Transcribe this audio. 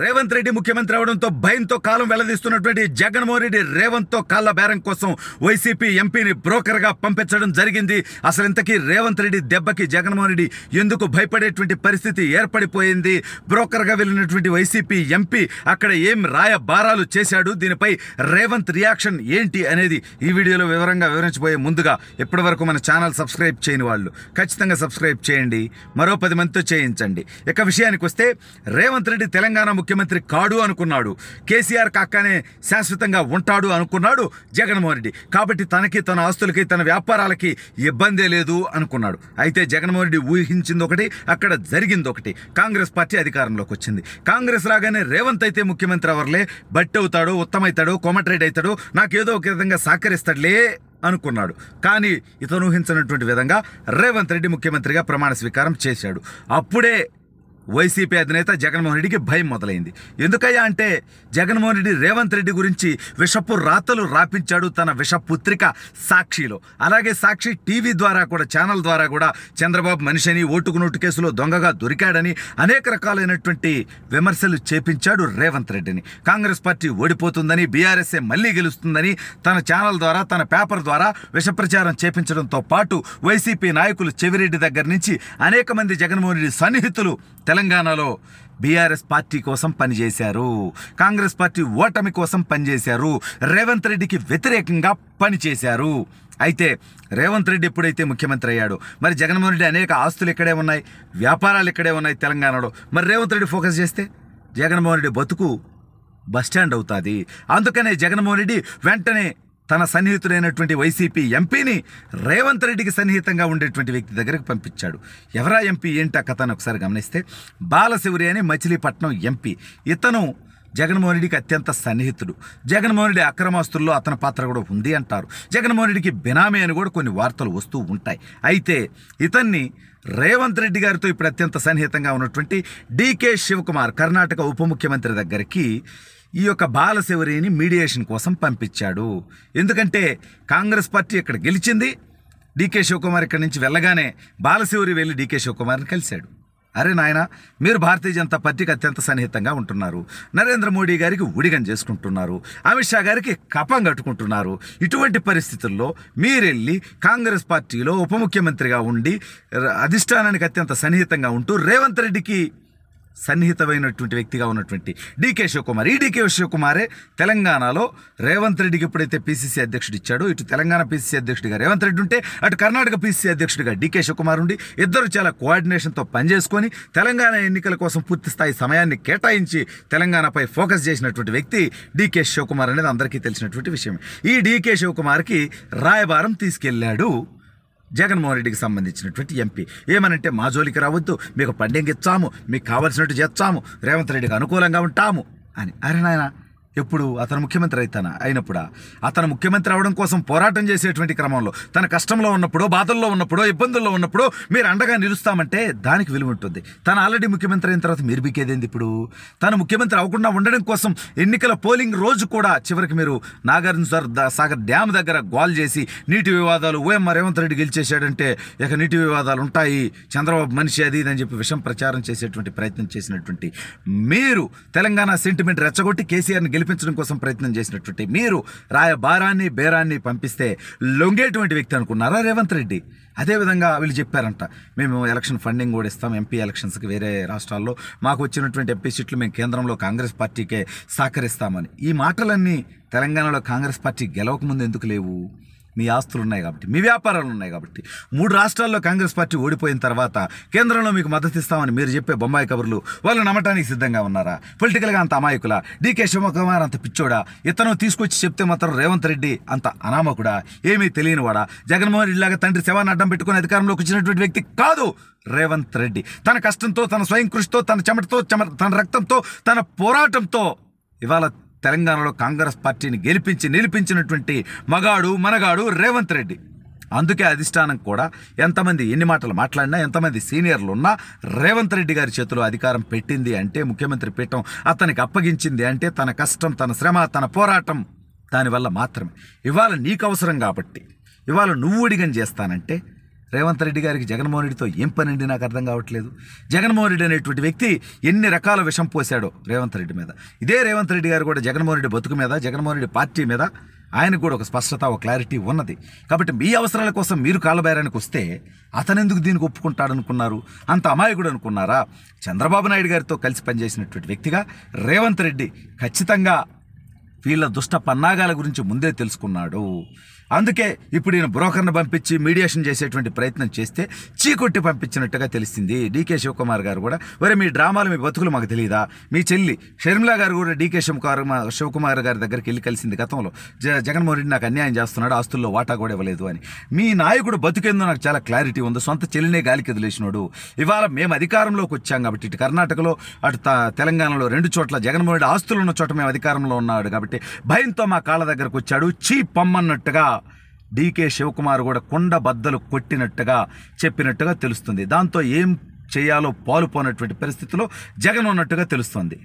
రేవంత్ రెడ్డి ముఖ్యమంత్రి అవడంతో భయంతో కాలం వెల్లదీస్తున్నటువంటి జగన్మోహన్ రెడ్డి రేవంత్ తో కాళ్ళ బేరం కోసం వైసీపీ ఎంపీని బ్రోకర్ గా పంపించడం జరిగింది అసలు ఇంతకీ రేవంత్ రెడ్డి దెబ్బకి జగన్మోహన్ రెడ్డి ఎందుకు భయపడేటువంటి పరిస్థితి ఏర్పడిపోయింది బ్రోకర్ గా వెళ్ళినటువంటి వైసీపీ ఎంపీ అక్కడ ఏం రాయబారాలు చేశాడు దీనిపై రేవంత్ రియాక్షన్ ఏంటి అనేది ఈ వీడియోలో వివరంగా వివరించబోయే ముందుగా ఇప్పటివరకు వరకు మన ఛానల్ సబ్స్క్రైబ్ చేయని వాళ్ళు ఖచ్చితంగా సబ్స్క్రైబ్ చేయండి మరో పది మందితో చేయించండి ఇక విషయానికి వస్తే రేవంత్ రెడ్డి తెలంగాణ ముఖ్యమంత్రి కాడు అనుకున్నాడు కేసీఆర్ కాకనే శాశ్వతంగా ఉంటాడు అనుకున్నాడు జగన్మోహన్ రెడ్డి కాబట్టి తనకి తన ఆస్తులకి తన వ్యాపారాలకి ఇబ్బందే లేదు అనుకున్నాడు అయితే జగన్మోహన్ రెడ్డి ఊహించింది ఒకటి అక్కడ జరిగింది ఒకటి కాంగ్రెస్ పార్టీ అధికారంలోకి వచ్చింది కాంగ్రెస్ రాగానే రేవంత్ అయితే ముఖ్యమంత్రి ఎవరులే బట్టి అవుతాడు ఉత్తమవుతాడు కోమటిరెడ్డి అవుతాడు నాకేదో ఒక విధంగా సహకరిస్తాడులే అనుకున్నాడు కానీ ఇతను ఊహించినటువంటి విధంగా రేవంత్ రెడ్డి ముఖ్యమంత్రిగా ప్రమాణ స్వీకారం చేశాడు అప్పుడే వైసీపీ అధినేత జగన్మోహన్ రెడ్డికి భయం మొదలైంది ఎందుకయ్యా అంటే జగన్మోహన్ రెడ్డి రేవంత్ రెడ్డి గురించి విషపు రాతలు రాపించాడు తన విషపుత్రిక సాక్షిలో అలాగే సాక్షి టీవీ ద్వారా కూడా ఛానల్ ద్వారా కూడా చంద్రబాబు మనిషిని ఓటుకు నోటు కేసులో దొంగగా దొరికాడని అనేక రకాలైనటువంటి విమర్శలు చేపించాడు రేవంత్ రెడ్డిని కాంగ్రెస్ పార్టీ ఓడిపోతుందని బీఆర్ఎస్ఏ మళ్ళీ గెలుస్తుందని తన ఛానల్ ద్వారా తన పేపర్ ద్వారా విషప్రచారం చేపించడంతో పాటు వైసీపీ నాయకులు చెవిరెడ్డి దగ్గర నుంచి అనేక మంది జగన్మోహన్ రెడ్డి సన్నిహితులు తెల తెలంగాణలో బీఆర్ఎస్ పార్టీ కోసం పనిచేశారు కాంగ్రెస్ పార్టీ ఓటమి కోసం పనిచేశారు రేవంత్ రెడ్డికి వ్యతిరేకంగా పనిచేశారు అయితే రేవంత్ రెడ్డి ఎప్పుడైతే ముఖ్యమంత్రి అయ్యాడు మరి జగన్మోహన్ రెడ్డి అనేక ఆస్తులు ఇక్కడే ఉన్నాయి వ్యాపారాలు ఇక్కడే ఉన్నాయి తెలంగాణలో మరి రేవంత్ రెడ్డి ఫోకస్ చేస్తే జగన్మోహన్ రెడ్డి బతుకు బస్టాండ్ అవుతుంది అందుకనే జగన్మోహన్ రెడ్డి వెంటనే తన సన్నిహితుడైనటువంటి వైసీపీ ఎంపీని రేవంత్ రెడ్డికి సన్నిహితంగా ఉండేటువంటి వ్యక్తి దగ్గరకు పంపించాడు ఎవరా ఎంపీ ఏంటి ఆ కథను ఒకసారి గమనిస్తే బాలశివరి అని మచిలీపట్నం ఎంపీ ఇతను జగన్మోహన్ రెడ్డికి అత్యంత సన్నిహితుడు జగన్మోహన్ రెడ్డి అక్రమాస్తుల్లో అతని పాత్ర కూడా ఉంది అంటారు జగన్మోహన్ రెడ్డికి బినామీ అని కూడా కొన్ని వార్తలు వస్తూ ఉంటాయి అయితే ఇతన్ని రేవంత్ రెడ్డి గారితో ఇప్పుడు అత్యంత సన్నిహితంగా ఉన్నటువంటి డీకే శివకుమార్ కర్ణాటక ఉప ముఖ్యమంత్రి దగ్గరికి ఈ యొక్క బాలశివరిని మీడియేషన్ కోసం పంపించాడు ఎందుకంటే కాంగ్రెస్ పార్టీ ఇక్కడ గెలిచింది డీకే శివకుమార్ ఇక్కడి నుంచి వెళ్ళగానే బాలశివరి వెళ్ళి డీకే శివకుమార్ని కలిశాడు అరే నాయన మీరు భారతీయ జనతా పార్టీకి అత్యంత సన్నిహితంగా ఉంటున్నారు నరేంద్ర మోడీ గారికి ఉడిగం చేసుకుంటున్నారు అమిత్ షా గారికి కపం కట్టుకుంటున్నారు ఇటువంటి పరిస్థితుల్లో మీరెళ్ళి కాంగ్రెస్ పార్టీలో ఉప ముఖ్యమంత్రిగా ఉండి అధిష్టానానికి అత్యంత సన్నిహితంగా ఉంటూ రేవంత్ రెడ్డికి సన్నిహితమైనటువంటి వ్యక్తిగా ఉన్నటువంటి డీకే శివకుమార్ ఈ డీకే శివకుమారే తెలంగాణలో రేవంత్ రెడ్డికి ఎప్పుడైతే పీసీసీ అధ్యక్షుడు ఇచ్చాడో ఇటు తెలంగాణ పీసీసీ అధ్యక్షుడిగా రేవంత్ రెడ్డి ఉంటే అటు కర్ణాటక పీసీసీ అధ్యక్షుడిగా డీకే శివకుమార్ ఉండి ఇద్దరు చాలా కోఆర్డినేషన్తో పనిచేసుకొని తెలంగాణ ఎన్నికల కోసం పూర్తి స్థాయి సమయాన్ని కేటాయించి తెలంగాణపై ఫోకస్ చేసినటువంటి వ్యక్తి డీకే శివకుమార్ అనేది అందరికీ తెలిసినటువంటి విషయం ఈ డీకే శివకుమార్కి రాయబారం తీసుకెళ్లాడు జగన్మోహన్ రెడ్డికి సంబంధించినటువంటి ఎంపీ ఏమనంటే మా జోలికి రావద్దు మీకు పండింగ్ ఇచ్చాము మీకు కావలసినట్టు చేస్తాము రేవంత్ రెడ్డికి అనుకూలంగా ఉంటాము అని అరే నాయన ఎప్పుడు అతను ముఖ్యమంత్రి అవుతానా అయినప్పుడా అతను ముఖ్యమంత్రి అవడం కోసం పోరాటం చేసేటువంటి క్రమంలో తన కష్టంలో ఉన్నప్పుడు బాధల్లో ఉన్నప్పుడు ఇబ్బందుల్లో ఉన్నప్పుడు మీరు అండగా నిలుస్తామంటే దానికి విలువ ఉంటుంది తను ఆల్రెడీ ముఖ్యమంత్రి అయిన తర్వాత మీరు బీకేదేంది ఇప్పుడు తను ముఖ్యమంత్రి అవ్వకుండా ఉండడం కోసం ఎన్నికల పోలింగ్ రోజు కూడా చివరికి మీరు నాగార్జున సార్ సాగర్ డ్యామ్ దగ్గర గోల్ చేసి నీటి వివాదాలు ఓఎంఆర్ రేవంత్ రెడ్డి గెలిచేశాడంటే ఇక నీటి వివాదాలు ఉంటాయి చంద్రబాబు మనిషి అది ఇదని చెప్పి విషం ప్రచారం చేసేటువంటి ప్రయత్నం చేసినటువంటి మీరు తెలంగాణ సెంటిమెంట్ రెచ్చగొట్టి కేసీఆర్ని గెలిపి నడిపించడం కోసం ప్రయత్నం చేసినటువంటి మీరు రాయబారాన్ని బేరాన్ని పంపిస్తే లొంగేటువంటి వ్యక్తి అనుకున్నారా రేవంత్ రెడ్డి అదేవిధంగా వీళ్ళు చెప్పారంట మేము ఎలక్షన్ ఫండింగ్ కూడా ఇస్తాం ఎంపీ ఎలక్షన్స్కి వేరే రాష్ట్రాల్లో మాకు వచ్చినటువంటి ఎంపీ సీట్లు మేము కేంద్రంలో కాంగ్రెస్ పార్టీకే సహకరిస్తామని ఈ మాటలన్నీ తెలంగాణలో కాంగ్రెస్ పార్టీ గెలవకముందు ఎందుకు లేవు మీ ఆస్తులు ఉన్నాయి కాబట్టి మీ వ్యాపారాలు ఉన్నాయి కాబట్టి మూడు రాష్ట్రాల్లో కాంగ్రెస్ పార్టీ ఓడిపోయిన తర్వాత కేంద్రంలో మీకు మద్దతు ఇస్తామని మీరు చెప్పే బొమ్మాయి కబుర్లు వాళ్ళు నమ్మటానికి సిద్ధంగా ఉన్నారా పొలిటికల్గా అంత అమాయకుల డీకే శివకుమార్ అంత పిచ్చోడా ఇతను తీసుకొచ్చి చెప్తే మాత్రం రేవంత్ రెడ్డి అంత అనామకుడా ఏమీ తెలియనివాడా జగన్మోహన్ రెడ్డి లాగా తండ్రి శవాన్ని అడ్డం పెట్టుకుని అధికారంలోకి వచ్చినటువంటి వ్యక్తి కాదు రేవంత్ రెడ్డి తన కష్టంతో తన స్వయం కృషితో తన చెమటతో చెమ తన రక్తంతో తన పోరాటంతో ఇవాళ తెలంగాణలో కాంగ్రెస్ పార్టీని గెలిపించి నిలిపించినటువంటి మగాడు మనగాడు రేవంత్ రెడ్డి అందుకే అధిష్టానం కూడా ఎంతమంది ఎన్ని మాటలు మాట్లాడినా ఎంతమంది సీనియర్లు ఉన్నా రేవంత్ రెడ్డి గారి చేతిలో అధికారం పెట్టింది అంటే ముఖ్యమంత్రి పీఠం అతనికి అప్పగించింది అంటే తన కష్టం తన శ్రమ తన పోరాటం దానివల్ల మాత్రమే ఇవాళ నీకు అవసరం కాబట్టి ఇవాళ నువ్వు అడిగని చేస్తానంటే రేవంత్ రెడ్డి గారికి జగన్మోహన్ రెడ్డితో ఏం అండి నాకు అర్థం కావట్లేదు జగన్మోహన్ రెడ్డి అనేటువంటి వ్యక్తి ఎన్ని రకాల విషం పోశాడో రేవంత్ రెడ్డి మీద ఇదే రేవంత్ రెడ్డి గారు కూడా జగన్మోహన్ రెడ్డి బతుకు మీద జగన్మోహన్ రెడ్డి పార్టీ మీద ఆయనకు కూడా ఒక స్పష్టత ఒక క్లారిటీ ఉన్నది కాబట్టి మీ అవసరాల కోసం మీరు కాలబేరానికి వస్తే అతనెందుకు దీనికి ఒప్పుకుంటాడనుకున్నారు అంత అమాయకుడు అనుకున్నారా చంద్రబాబు నాయుడు గారితో కలిసి పనిచేసినటువంటి వ్యక్తిగా రేవంత్ రెడ్డి ఖచ్చితంగా వీళ్ళ దుష్ట పన్నాగాల గురించి ముందే తెలుసుకున్నాడు అందుకే ఇప్పుడు నేను బ్రోకర్ను పంపించి మీడియేషన్ చేసేటువంటి ప్రయత్నం చేస్తే చీకొట్టి పంపించినట్టుగా తెలిసింది డీకే శివకుమార్ గారు కూడా వరే మీ డ్రామాలు మీ బతుకులు మాకు తెలియదా మీ చెల్లి షర్మిలా గారు కూడా డీకే శివకుమార్ శివకుమార్ గారి దగ్గరికి వెళ్ళి కలిసింది గతంలో జ జగన్మోహన్ రెడ్డి నాకు అన్యాయం చేస్తున్నాడు ఆస్తుల్లో వాటా కూడా ఇవ్వలేదు అని మీ నాయకుడు బతుకేందో నాకు చాలా క్లారిటీ ఉంది సొంత చెల్లినే గాలికి వదిలేసినాడు ఇవాళ మేము అధికారంలోకి వచ్చాం కాబట్టి ఇటు కర్ణాటకలో అటు తెలంగాణలో రెండు చోట్ల జగన్మోహన్ రెడ్డి ఆస్తులు ఉన్న చోట మేము అధికారంలో ఉన్నాడు కాబట్టి భయంతో మా కాళ్ళ దగ్గరకు వచ్చాడు చీ పమ్మన్నట్టుగా డీకే శివకుమార్ కూడా కుండ బద్దలు కొట్టినట్టుగా చెప్పినట్టుగా తెలుస్తుంది దాంతో ఏం చేయాలో పాలుపోనటువంటి పరిస్థితిలో జగన్ ఉన్నట్టుగా తెలుస్తుంది